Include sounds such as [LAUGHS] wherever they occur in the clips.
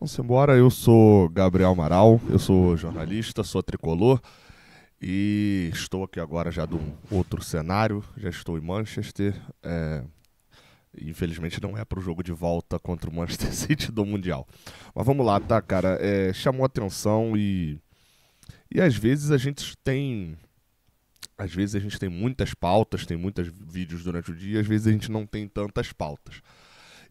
Vamos embora, eu sou Gabriel Amaral, eu sou jornalista, sou tricolor e estou aqui agora já de um outro cenário, já estou em Manchester. É, infelizmente não é para o jogo de volta contra o Manchester [LAUGHS] City do Mundial. Mas vamos lá, tá, cara? É, chamou atenção e. E às vezes a gente tem. Às vezes a gente tem muitas pautas, tem muitos vídeos durante o dia, às vezes a gente não tem tantas pautas.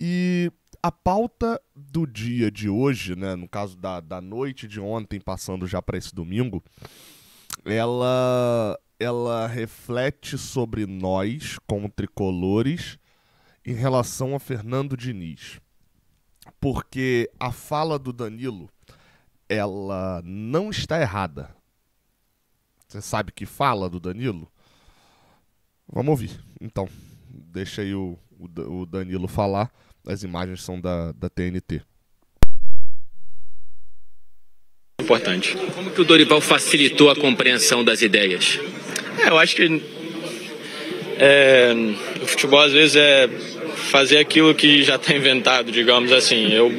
E a pauta do dia de hoje, né, no caso da, da noite de ontem, passando já para esse domingo, ela, ela reflete sobre nós, como tricolores, em relação a Fernando Diniz. Porque a fala do Danilo, ela não está errada. Você sabe que fala do Danilo? Vamos ouvir. Então, deixa aí o, o, o Danilo falar as imagens são da, da TNT. Importante. Como que o Dorival facilitou a compreensão das ideias? É, eu acho que é, o futebol às vezes é fazer aquilo que já está inventado, digamos assim. Eu,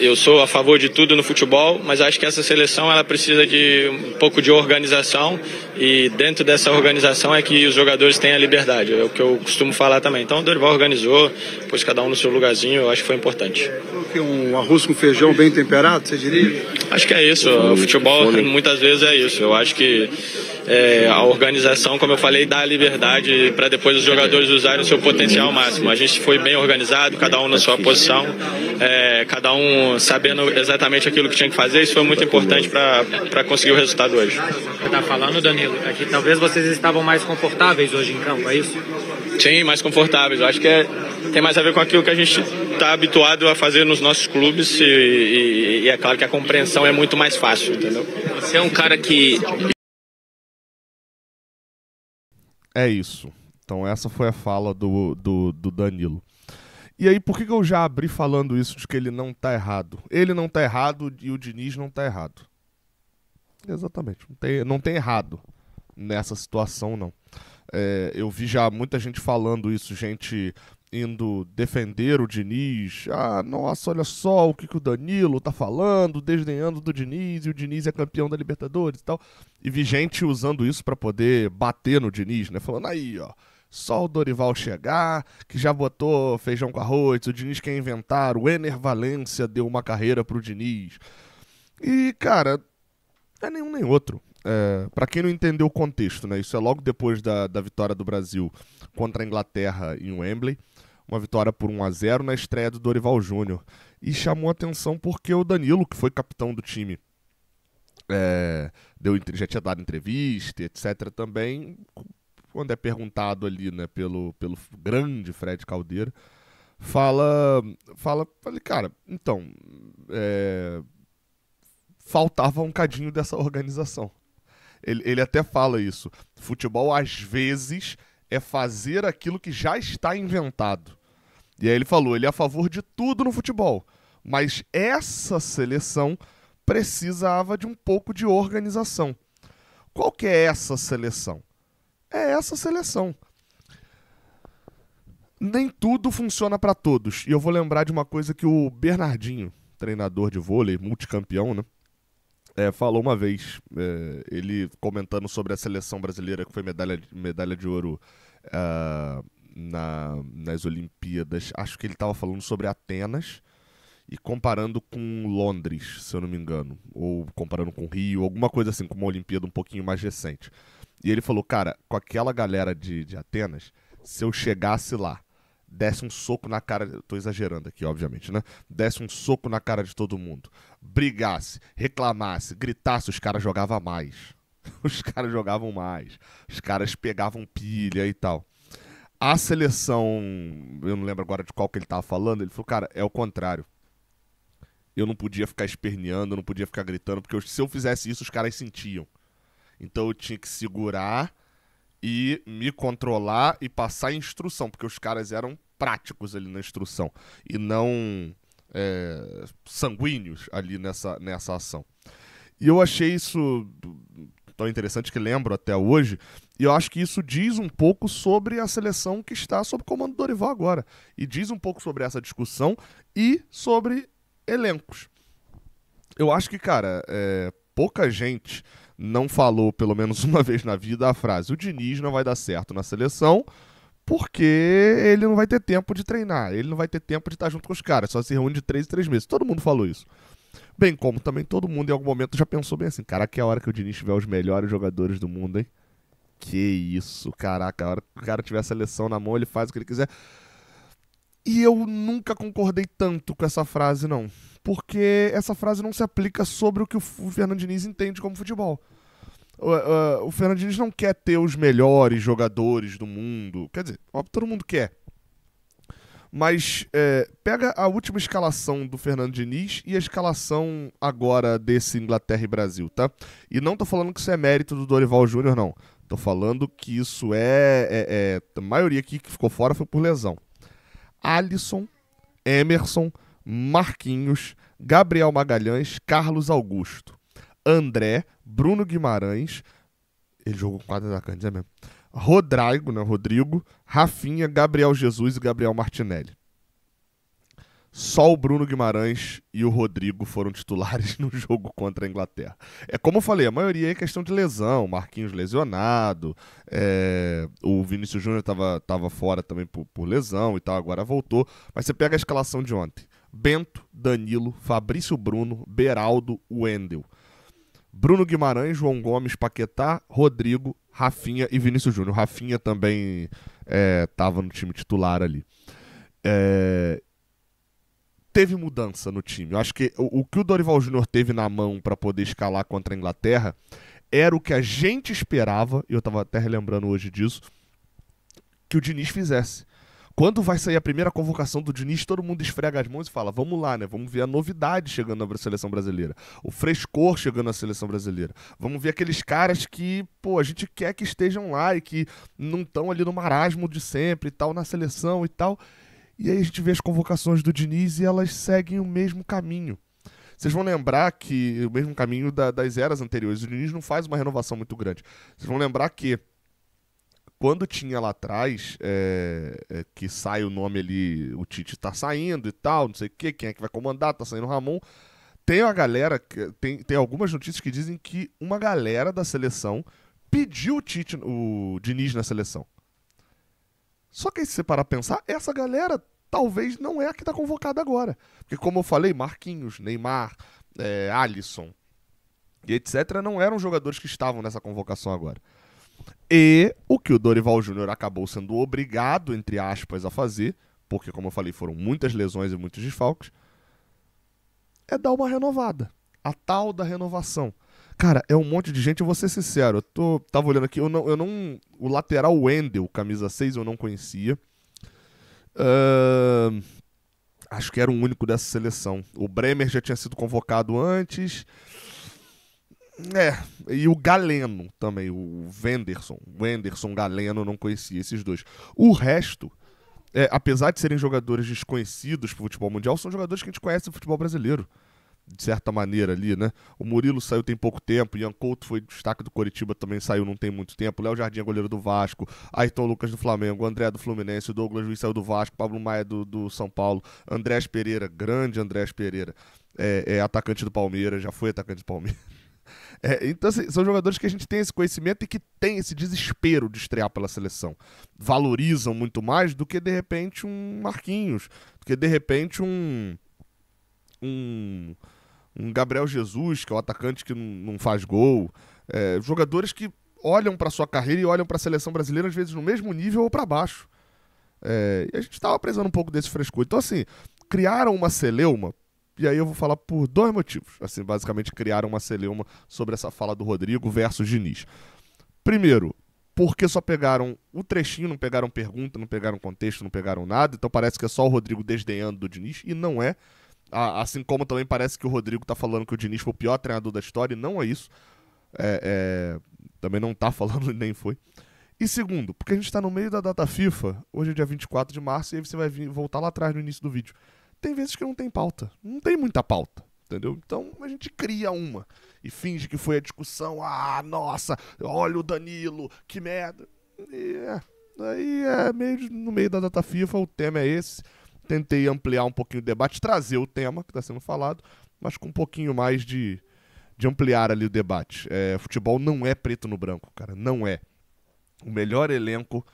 eu sou a favor de tudo no futebol, mas acho que essa seleção ela precisa de um pouco de organização e dentro dessa organização é que os jogadores têm a liberdade. É o que eu costumo falar também. Então o Dorival organizou, pôs cada um no seu lugarzinho, eu acho que foi importante. Um arroz com feijão bem temperado, você diria? Acho que é isso. O futebol muitas vezes é isso. Eu acho que é, a organização, como eu falei, dá a liberdade para depois os jogadores usarem o seu potencial máximo. A gente gente foi bem organizado, cada um na sua posição, é, cada um sabendo exatamente aquilo que tinha que fazer. Isso foi muito importante para conseguir o resultado hoje. Você está falando, Danilo, é que talvez vocês estavam mais confortáveis hoje em campo, é isso? Sim, mais confortáveis. Eu acho que é, tem mais a ver com aquilo que a gente está habituado a fazer nos nossos clubes e, e, e é claro que a compreensão é muito mais fácil, entendeu? Você é um cara que. É isso. Então essa foi a fala do, do, do Danilo. E aí, por que, que eu já abri falando isso de que ele não está errado? Ele não está errado e o Diniz não está errado. Exatamente. Não tem, não tem errado nessa situação, não. É, eu vi já muita gente falando isso, gente indo defender o Diniz. Ah, nossa, olha só o que, que o Danilo tá falando, desdenhando do Diniz, e o Diniz é campeão da Libertadores e tal. E vi gente usando isso para poder bater no Diniz, né? Falando aí, ó só o Dorival chegar, que já botou feijão com arroz, o Diniz quer inventar, o Ener Valência deu uma carreira pro Diniz. E, cara, é nenhum nem outro. É, para quem não entendeu o contexto, né? Isso é logo depois da, da vitória do Brasil contra a Inglaterra em Wembley. Uma vitória por 1 a 0 na estreia do Dorival Júnior. E chamou atenção porque o Danilo, que foi capitão do time, é, deu, já tinha dado entrevista, etc. também, quando é perguntado ali, né, pelo, pelo grande Fred Caldeira, fala, fala, fala, cara, então, é, faltava um cadinho dessa organização. Ele, ele até fala isso. Futebol, às vezes, é fazer aquilo que já está inventado. E aí ele falou, ele é a favor de tudo no futebol, mas essa seleção precisava de um pouco de organização. Qual que é essa seleção? é essa seleção. Nem tudo funciona para todos. E eu vou lembrar de uma coisa que o Bernardinho, treinador de vôlei, multicampeão, né? É, falou uma vez, é, ele comentando sobre a seleção brasileira que foi medalha, medalha de ouro uh, na, nas Olimpíadas. Acho que ele estava falando sobre Atenas e comparando com Londres, se eu não me engano, ou comparando com Rio, alguma coisa assim, com uma Olimpíada um pouquinho mais recente. E ele falou, cara, com aquela galera de, de Atenas, se eu chegasse lá, desse um soco na cara, tô exagerando aqui, obviamente, né? Desse um soco na cara de todo mundo, brigasse, reclamasse, gritasse, os caras jogavam mais. [LAUGHS] Os caras jogavam mais. Os caras pegavam pilha e tal. A seleção, eu não lembro agora de qual que ele tava falando, ele falou, cara, é o contrário eu não podia ficar esperneando, eu não podia ficar gritando, porque se eu fizesse isso, os caras sentiam. Então eu tinha que segurar e me controlar e passar instrução, porque os caras eram práticos ali na instrução e não é, sanguíneos ali nessa, nessa ação. E eu achei isso tão interessante que lembro até hoje. E eu acho que isso diz um pouco sobre a seleção que está sob comando do Dorival agora. E diz um pouco sobre essa discussão e sobre elencos. Eu acho que, cara, é, pouca gente não falou, pelo menos uma [LAUGHS] vez na vida, a frase: o Diniz não vai dar certo na seleção porque ele não vai ter tempo de treinar, ele não vai ter tempo de estar junto com os caras, só se reúne de três em três meses. Todo mundo falou isso. Bem como também todo mundo em algum momento já pensou bem assim: caraca, é a hora que o Diniz tiver os melhores jogadores do mundo, hein? Que isso, caraca, a hora que o cara tiver a seleção na mão, ele faz o que ele quiser. E eu nunca concordei tanto com essa frase, não. Porque essa frase não se aplica sobre o que o Fernandiniz entende como futebol. O, uh, o não quer ter os melhores jogadores do mundo. Quer dizer, óbvio, todo mundo quer. Mas é, pega a última escalação do Fernando Diniz e a escalação agora desse Inglaterra e Brasil, tá? E não tô falando que isso é mérito do Dorival Júnior, não. Tô falando que isso é, é, é. A maioria aqui que ficou fora foi por lesão. Alisson, Emerson, Marquinhos, Gabriel Magalhães, Carlos Augusto, André, Bruno Guimarães, ele jogou quatro atacantes, é mesmo? Rodrigo, né? Rodrigo, Rafinha, Gabriel Jesus e Gabriel Martinelli. Só o Bruno Guimarães e o Rodrigo foram titulares [LAUGHS] no jogo contra a Inglaterra. É como eu falei, a maioria é questão de lesão, Marquinhos lesionado, é, o Vinícius Júnior estava tava fora também por, por lesão e tal, agora voltou. Mas você pega a escalação de ontem: Bento, Danilo, Fabrício Bruno, Beraldo, Wendel. Bruno Guimarães, João Gomes, Paquetá, Rodrigo, Rafinha e Vinícius Júnior. Rafinha também estava é, no time titular ali. É, teve mudança no time. Eu acho que o, o que o Dorival Júnior teve na mão para poder escalar contra a Inglaterra era o que a gente esperava, e eu estava até relembrando hoje disso, que o Diniz fizesse. Quando vai sair a primeira convocação do Diniz, todo mundo esfrega as mãos e fala: vamos lá, né? Vamos ver a novidade chegando na seleção brasileira. O frescor chegando na seleção brasileira. Vamos ver aqueles caras que, pô, a gente quer que estejam lá e que não estão ali no marasmo de sempre e tal, na seleção e tal. E aí a gente vê as convocações do Diniz e elas seguem o mesmo caminho. Vocês vão lembrar que o mesmo caminho da, das eras anteriores, o Diniz não faz uma renovação muito grande. Vocês vão lembrar que quando tinha lá atrás é, é, que sai o nome ali, o Tite tá saindo e tal, não sei o que, quem é que vai comandar, tá saindo o Ramon. Tem uma galera, tem, tem algumas notícias que dizem que uma galera da seleção pediu o Tite, o Diniz na seleção. Só que aí, se você parar pra pensar, essa galera talvez não é a que tá convocada agora. Porque, como eu falei, Marquinhos, Neymar, é, Alisson e etc. não eram jogadores que estavam nessa convocação agora. E o que o Dorival Júnior acabou sendo obrigado, entre aspas, a fazer, porque, como eu falei, foram muitas lesões e muitos desfalques, é dar uma renovada. A tal da renovação. Cara, é um monte de gente, eu vou ser sincero. Eu tô, tava olhando aqui, eu não, eu não. O lateral Wendel, camisa 6, eu não conhecia. Uh, acho que era o único dessa seleção. O Bremer já tinha sido convocado antes. É, e o Galeno também, o Wenderson. Wenderson, Galeno, não conhecia esses dois. O resto, é, apesar de serem jogadores desconhecidos pro futebol mundial, são jogadores que a gente conhece do futebol brasileiro de certa maneira ali, né? O Murilo saiu tem pouco tempo, Ian Couto foi destaque do Coritiba, também saiu não tem muito tempo, Léo Jardim é goleiro do Vasco, Ayrton Lucas do Flamengo, André do Fluminense, Douglas Luiz saiu do Vasco, Pablo Maia do, do São Paulo, Andrés Pereira, grande Andrés Pereira, é, é atacante do Palmeiras, já foi atacante do Palmeiras. [LAUGHS] É, então, assim, são jogadores que a gente tem esse conhecimento e que tem esse desespero de estrear pela seleção. Valorizam muito mais do que, de repente, um Marquinhos, do que, de repente, um. um um Gabriel Jesus, que é o atacante que não faz gol. É, jogadores que olham para sua carreira e olham para a seleção brasileira, às vezes no mesmo nível ou para baixo. É, e a gente estava precisando um pouco desse frescor. Então, assim, criaram uma celeuma, e aí eu vou falar por dois motivos. Assim, basicamente, criaram uma celeuma sobre essa fala do Rodrigo versus Diniz. Primeiro, porque só pegaram o trechinho, não pegaram pergunta, não pegaram contexto, não pegaram nada. Então parece que é só o Rodrigo desdenhando do Diniz, e não é assim como também parece que o Rodrigo está falando que o Diniz foi o pior treinador da história, e não é isso. É, é, também não está [LAUGHS] falando nem foi. E segundo, porque a gente está no meio da data FIFA, hoje é dia 24 de março, e aí você vai vir, voltar lá atrás no início do vídeo. Tem vezes que não tem pauta, não tem muita pauta, entendeu? Então a gente cria uma e finge que foi a discussão, ah, nossa, olha o Danilo, que merda. E é, aí é meio, no meio da data FIFA, o tema é esse. Tentei ampliar um pouquinho o debate, trazer o tema que está sendo falado, mas com um pouquinho mais de, de ampliar ali o debate. É, futebol não é preto no branco, cara, não é. O melhor elenco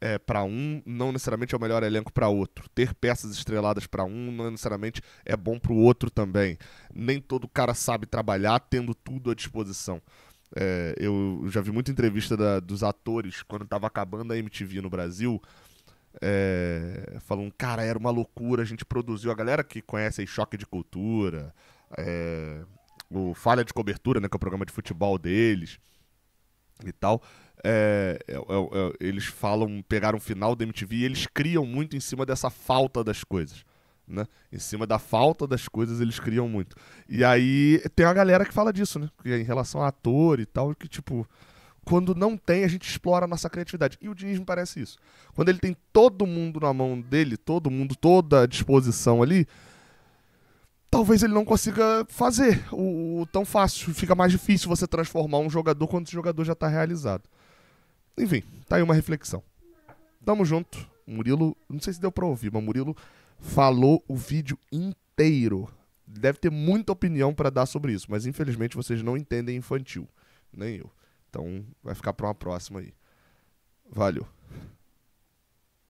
é, para um não necessariamente é o melhor elenco para outro. Ter peças estreladas para um não necessariamente é bom para o outro também. Nem todo cara sabe trabalhar tendo tudo à disposição. É, eu já vi muita entrevista da, dos atores quando estava acabando a MTV no Brasil é, falando, cara, era uma loucura, a gente produziu. A galera que conhece aí Choque de Cultura, é, o Falha de Cobertura, né, que é o programa de futebol deles e tal. É, é, é, é eles falam, pegaram o final da MTV e eles criam muito em cima dessa falta das coisas. Né? Em cima da falta das coisas, eles criam muito. E aí tem a galera que fala disso, né? É em relação a ator e tal, que tipo, quando não tem, a gente explora a nossa criatividade. E o Diniz me parece isso. Quando ele tem todo mundo na mão dele, todo mundo, toda a disposição ali, talvez ele não consiga fazer o, o tão fácil. Fica mais difícil você transformar um jogador quando o jogador já está realizado. Enfim, tá aí uma reflexão. Tamo junto. Murilo, não sei se deu para ouvir, mas Murilo falou o vídeo inteiro. Deve ter muita opinião para dar sobre isso, mas infelizmente vocês não entendem infantil, nem eu. Então vai ficar para uma próxima aí. Valeu.